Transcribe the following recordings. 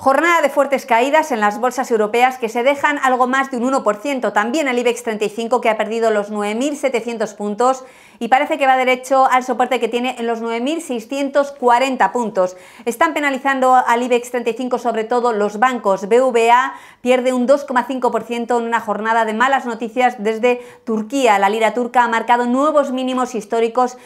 Jornada de fuertes caídas en las bolsas europeas que se dejan algo más de un 1%, también el IBEX 35 que ha perdido los 9.700 puntos y parece que va derecho al soporte que tiene en los 9.640 puntos. Están penalizando al IBEX 35 sobre todo los bancos. BVA pierde un 2,5% en una jornada de malas noticias desde Turquía. La lira turca ha marcado nuevos mínimos históricos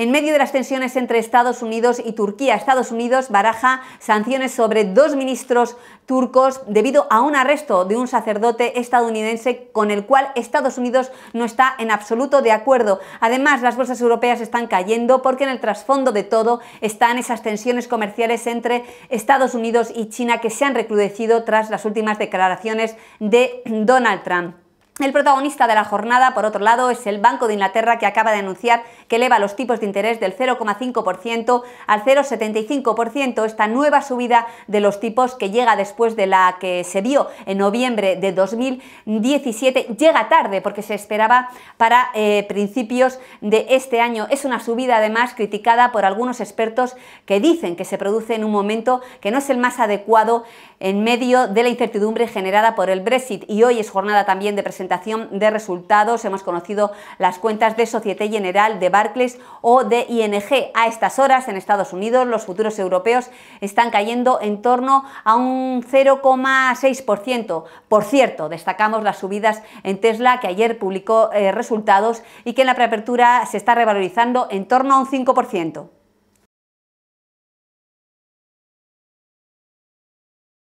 en medio de las tensiones entre Estados Unidos y Turquía, Estados Unidos baraja sanciones sobre dos ministros turcos debido a un arresto de un sacerdote estadounidense con el cual Estados Unidos no está en absoluto de acuerdo. Además, las bolsas europeas están cayendo porque en el trasfondo de todo están esas tensiones comerciales entre Estados Unidos y China que se han recrudecido tras las últimas declaraciones de Donald Trump. El protagonista de la jornada, por otro lado, es el Banco de Inglaterra que acaba de anunciar que eleva los tipos de interés del 0,5% al 0,75%, esta nueva subida de los tipos que llega después de la que se vio en noviembre de 2017, llega tarde porque se esperaba para eh, principios de este año. Es una subida además criticada por algunos expertos que dicen que se produce en un momento que no es el más adecuado en medio de la incertidumbre generada por el Brexit y hoy es jornada también de presentación de resultados. Hemos conocido las cuentas de Societe General, de Barclays o de ING. A estas horas en Estados Unidos los futuros europeos están cayendo en torno a un 0,6%. Por cierto, destacamos las subidas en Tesla que ayer publicó eh, resultados y que en la preapertura se está revalorizando en torno a un 5%.